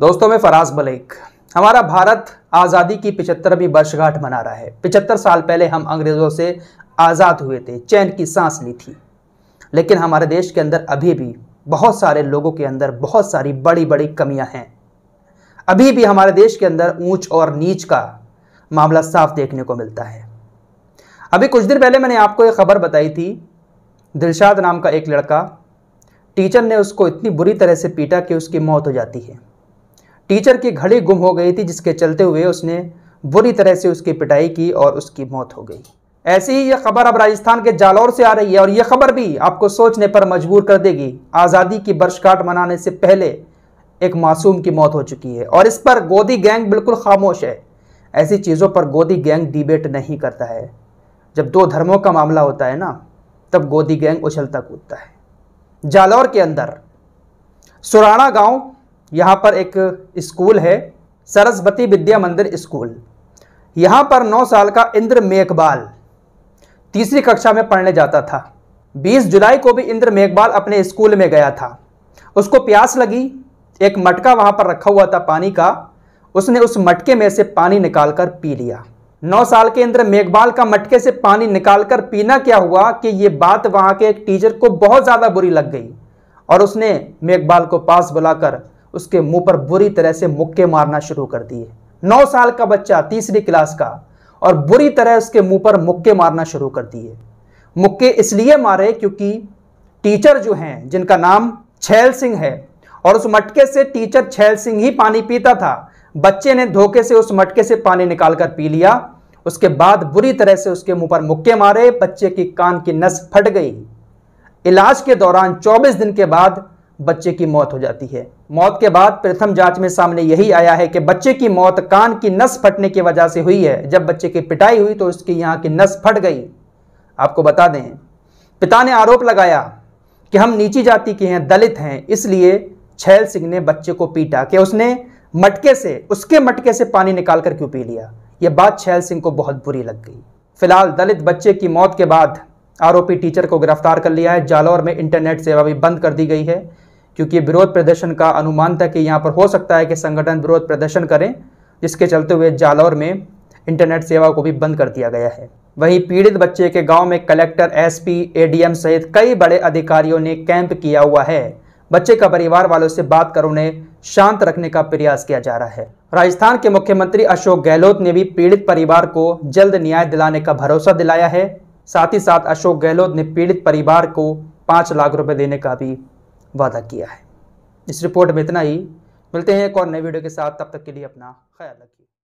दोस्तों मैं फराज मलिक हमारा भारत आज़ादी की पिछहत्तरवीं वर्षगांठ मना रहा है पिछहत्तर साल पहले हम अंग्रेज़ों से आज़ाद हुए थे चैन की सांस ली थी लेकिन हमारे देश के अंदर अभी भी बहुत सारे लोगों के अंदर बहुत सारी बड़ी बड़ी कमियां हैं अभी भी हमारे देश के अंदर ऊंच और नीच का मामला साफ देखने को मिलता है अभी कुछ दिन पहले मैंने आपको एक खबर बताई थी दिलशाद नाम का एक लड़का टीचर ने उसको इतनी बुरी तरह से पीटा कि उसकी मौत हो जाती है टीचर की घड़ी गुम हो गई थी जिसके चलते हुए उसने बुरी तरह से उसकी पिटाई की और उसकी मौत हो गई ऐसी ही यह खबर अब राजस्थान के जालौर से आ रही है और यह खबर भी आपको सोचने पर मजबूर कर देगी आज़ादी की बर्षगांठ मनाने से पहले एक मासूम की मौत हो चुकी है और इस पर गोदी गैंग बिल्कुल खामोश है ऐसी चीज़ों पर गोदी गैंग डिबेट नहीं करता है जब दो धर्मों का मामला होता है ना तब गोदी गैंग उछलता कूदता है जालौर के अंदर सुराना गांव यहाँ पर एक स्कूल है सरस्वती विद्या मंदिर स्कूल यहाँ पर 9 साल का इंद्र मेघबाल तीसरी कक्षा में पढ़ने जाता था 20 जुलाई को भी इंद्र मेघबाल अपने स्कूल में गया था उसको प्यास लगी एक मटका वहाँ पर रखा हुआ था पानी का उसने उस मटके में से पानी निकाल कर पी लिया नौ साल के इंद्र मेघबाल का मटके से पानी निकाल कर पीना क्या हुआ कि ये बात वहाँ के एक टीचर को बहुत ज़्यादा बुरी लग गई और उसने मेघबाल को पास बुलाकर उसके मुंह पर बुरी तरह से मुक्के मारना शुरू कर दिए नौ साल का बच्चा तीसरी क्लास का और बुरी तरह उसके मुंह पर मुक्के मारना शुरू कर दिए मुक्के इसलिए मारे क्योंकि टीचर जो हैं जिनका नाम छैल सिंह है और उस मटके से टीचर छैल सिंह ही पानी पीता था बच्चे ने धोखे से उस मटके से पानी निकालकर पी लिया उसके बाद बुरी तरह से उसके मुंह पर मुक्के मारे बच्चे की कान की नस फट गई इलाज के दौरान 24 दिन के बाद बच्चे की मौत हो जाती है मौत के बाद प्रथम जांच में सामने यही आया है कि बच्चे की मौत कान की नस फटने की वजह से हुई है जब बच्चे की पिटाई हुई तो उसकी यहां की नस फट गई आपको बता दें पिता ने आरोप लगाया कि हम नीची जाति के हैं दलित हैं इसलिए छैल सिंह ने बच्चे को पीटा कि उसने मटके से उसके मटके से पानी निकाल कर क्यों पी लिया ये बात छैल सिंह को बहुत बुरी लग गई फिलहाल दलित बच्चे की मौत के बाद आरोपी टीचर को गिरफ्तार कर लिया है जालौर में इंटरनेट सेवा भी बंद कर दी गई है क्योंकि विरोध प्रदर्शन का अनुमान था कि यहाँ पर हो सकता है कि संगठन विरोध प्रदर्शन करें जिसके चलते हुए जालौर में इंटरनेट सेवा को भी बंद कर दिया गया है वहीं पीड़ित बच्चे के गांव में कलेक्टर एसपी एडीएम सहित कई बड़े अधिकारियों ने कैंप किया हुआ है बच्चे का परिवार वालों से बात कर उन्हें शांत रखने का प्रयास किया जा रहा है राजस्थान के मुख्यमंत्री अशोक गहलोत ने भी पीड़ित परिवार को जल्द न्याय दिलाने का भरोसा दिलाया है साथ ही साथ अशोक गहलोत ने पीड़ित परिवार को पांच लाख रुपए देने का भी वादा किया है इस रिपोर्ट में इतना ही मिलते हैं एक और नए वीडियो के साथ तब तक के लिए अपना ख्याल रखिए